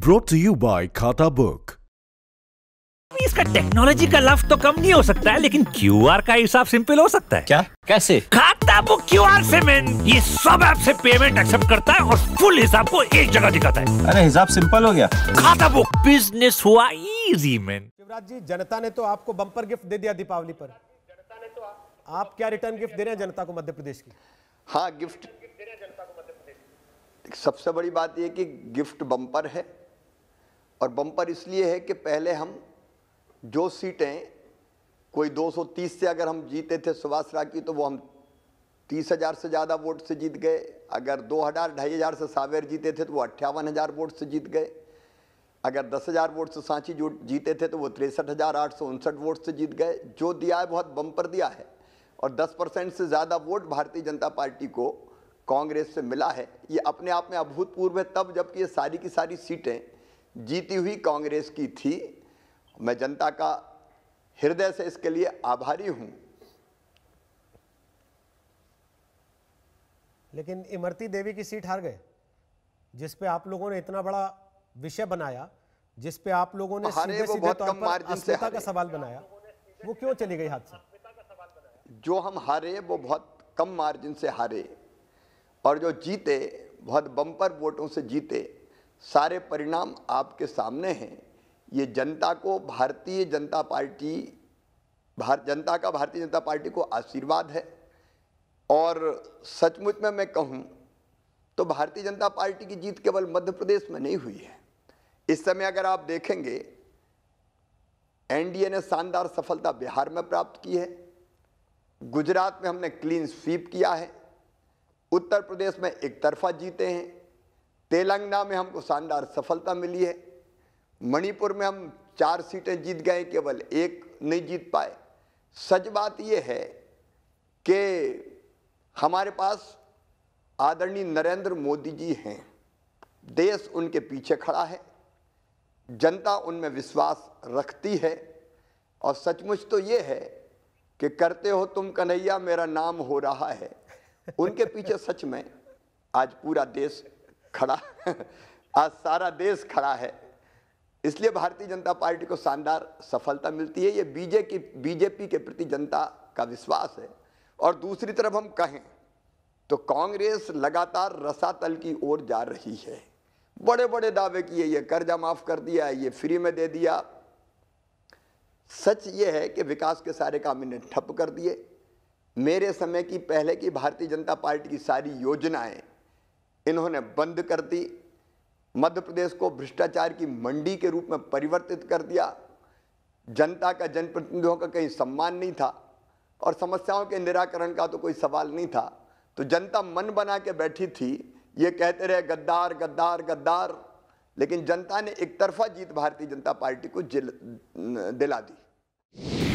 brought to you by Khatabook इसका technology का लाभ तो कम नहीं हो सकता है लेकिन क्यू आर का हिसाब सिंपल हो सकता है क्या कैसे खाता बुक क्यू आर से मैन ये सब ऐप से पेमेंट एक्सेप्ट करता है और फुल हिसाब को एक जगह दिखाता है अरे हिसाब सिंपल हो गया खाता बुक बिजनेस हुआ इजी मैन शिवराज जी जनता ने तो आपको बंपर गिफ्ट दे दिया दीपावली पर आप क्या रिटर्न गिफ्ट दे रहे हैं जनता को मध्य प्रदेश की हाँ गिफ्ट सबसे बड़ी बात यह कि गिफ्ट बम्पर है और बम्पर इसलिए है कि पहले हम जो सीटें कोई 230 से अगर हम जीते थे सुभाष राय की तो वो हम तीस हज़ार से ज़्यादा वोट से जीत गए अगर दो हज़ार ढाई हज़ार से सावेर जीते थे तो वो अट्ठावन हज़ार वोट से जीत गए अगर दस हज़ार वोट से सांची जो जीते थे तो वो तिरसठ हज़ार आठ सौ उनसठ वोट से जीत गए जो दिया है बहुत बम्पर दिया है और दस परसेंट से ज़्यादा वोट भारतीय जनता पार्टी को कांग्रेस से मिला है ये अपने आप में अभूतपूर्व है तब जबकि ये सारी की सारी सीटें जीती हुई कांग्रेस की थी मैं जनता का हृदय से इसके लिए आभारी हूं लेकिन इमरती देवी की सीट हार गए जिस पे आप लोगों ने इतना बड़ा विषय बनाया जिस पे आप लोगों ने सीधे सीधे तौर पर अस्मिता का सवाल बनाया वो क्यों चली गई हाथ से जो हम हारे वो बहुत कम मार्जिन से हारे और जो जीते बहुत बम्पर वोटों से जीते सारे परिणाम आपके सामने हैं ये जनता को भारतीय जनता पार्टी भारत जनता का भारतीय जनता पार्टी को आशीर्वाद है और सचमुच में मैं कहूँ तो भारतीय जनता पार्टी की जीत केवल मध्य प्रदेश में नहीं हुई है इस समय अगर आप देखेंगे एनडीए ने शानदार सफलता बिहार में प्राप्त की है गुजरात में हमने क्लीन स्वीप किया है उत्तर प्रदेश में एक तरफा जीते हैं तेलंगाना में हमको शानदार सफलता मिली है मणिपुर में हम चार सीटें जीत गए केवल एक नहीं जीत पाए सच बात यह है कि हमारे पास आदरणीय नरेंद्र मोदी जी हैं देश उनके पीछे खड़ा है जनता उनमें विश्वास रखती है और सचमुच तो ये है कि करते हो तुम कन्हैया मेरा नाम हो रहा है उनके पीछे सच में आज पूरा देश खड़ा आज सारा देश खड़ा है इसलिए भारतीय जनता पार्टी को शानदार सफलता मिलती है ये बीजे की बीजेपी के प्रति जनता का विश्वास है और दूसरी तरफ हम कहें तो कांग्रेस लगातार रसातल की ओर जा रही है बड़े बड़े दावे किए ये कर्जा माफ़ कर दिया ये फ्री में दे दिया सच ये है कि विकास के सारे काम इन्हें ठप कर दिए मेरे समय की पहले की भारतीय जनता पार्टी की सारी योजनाएं इन्होंने बंद कर दी मध्य प्रदेश को भ्रष्टाचार की मंडी के रूप में परिवर्तित कर दिया जनता का जनप्रतिनिधियों का कहीं सम्मान नहीं था और समस्याओं के निराकरण का तो कोई सवाल नहीं था तो जनता मन बना के बैठी थी ये कहते रहे गद्दार गद्दार गद्दार लेकिन जनता ने एक तरफा जीत भारतीय जनता पार्टी को दिला दी